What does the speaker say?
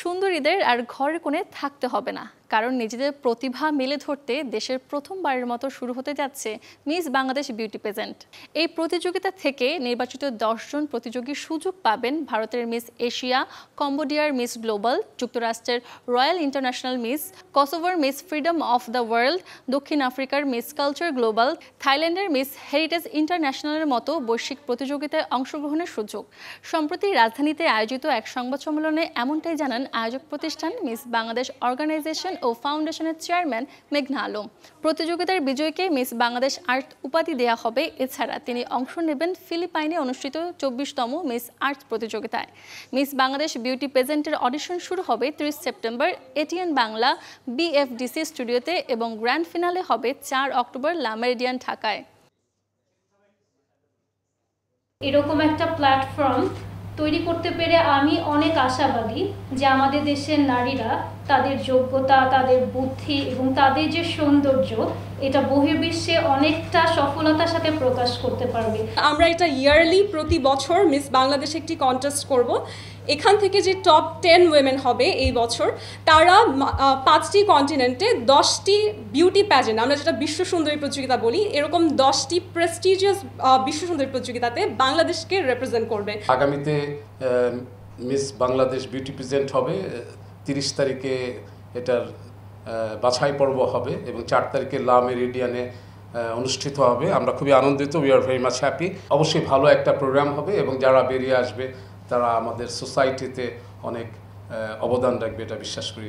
সুন্দরীদের আর ঘরের কোণে থাকতে হবে না কারণ নিজেদের প্রতিভা মেলে ধরতে দেশের প্রথমবারের মতো শুরু হতে যাচ্ছে মিস বাংলাদেশ বিউটি পেজেন্ট এই প্রতিযোগিতা থেকে নির্বাচিত দশজন প্রতিযোগী সুযোগ পাবেন ভারতের মিস এশিয়া কম্বোডিয়ার মিস গ্লোবাল যুক্তরাষ্ট্রের রয়্যাল ইন্টারন্যাশনাল মিস কসোভোর Miss Freedom of the World দক্ষিণ আফ্রিকার মিস কালচার গ্লোবাল থাইল্যান্ডের মিস হেরিটেজ ইন্টারন্যাশনালের মতো বৈশ্বিক প্রতিযোগিতায় অংশগ্রহণের সুযোগ সম্প্রতি রাজধানীতে আয়োজিত এক সংবাদ সম্মেলনে এমনটাই জানান আয়োজক প্রতিষ্ঠান মিস বাংলাদেশ অর্গানাইজেশন চেয়ারম্যান ও ফাউন্ডেশনের চেয়ারম্যান মেঘনা আলম প্রতিযোগিতার বিজয়কে মিস বাংলাদেশ আর্ট উপাধি দেয়া হবে এছাড়া তিনি অংশ নেবেন ফিলিপাইনে অনুষ্ঠিত চব্বিশতম মিস আর্ট প্রতিযোগিতায় মিস বাংলাদেশ বিউটি প্রেজেন্টের অডিশন শুরু হবে ত্রিশ সেপ্টেম্বর এটিএন বাংলা বিএফডিসি স্টুডিওতে এবং গ্র্যান্ড ফিনালে হবে চার অক্টোবর লামেরিডিয়ান ঢাকায় এরকম একটা প্ল্যাটফর্ম তৈরি করতে পেরে আমি অনেক আশাবাদী যে আমাদের দেশের নারীরা তাদের যোগ্যতা তাদের বুদ্ধি এবং তাদের যে সৌন্দর্য এটা বহির্বিশ্বে অনেকটা সফলতার সাথে প্রকাশ করতে পারবে আমরা এটা ইয়ারলি প্রতি বছর মিস বাংলাদেশ একটি কন্টেস্ট করব এখান থেকে যে টপ টেন উইমেন হবে এই বছর তারা পাঁচটি কন্টিনেন্টে দশটি বিউটি প্যাজেন্ট আমরা যেটা বিশ্ব সুন্দরী প্রতিযোগিতা বলি এরকম দশটি প্রেস্টিজিয়াস বিশ্ব সুন্দরী প্রতিযোগিতাতে বাংলাদেশকে রেপ্রেজেন্ট করবে আগামীতে মিস বাংলাদেশ বিউটি প্রেজেন্ট হবে তিরিশ তারিখে এটার বাছাই পর্ব হবে এবং চার তারিখে লা মেরিডিয়ানে অনুষ্ঠিত হবে আমরা খুবই আনন্দিত we are very much happy অবশ্যই ভালো একটা প্রোগ্রাম হবে এবং যারা বেরিয়ে আসবে তারা আমাদের সোসাইটিতে অনেক অবদান রাখবে এটা বিশ্বাস করি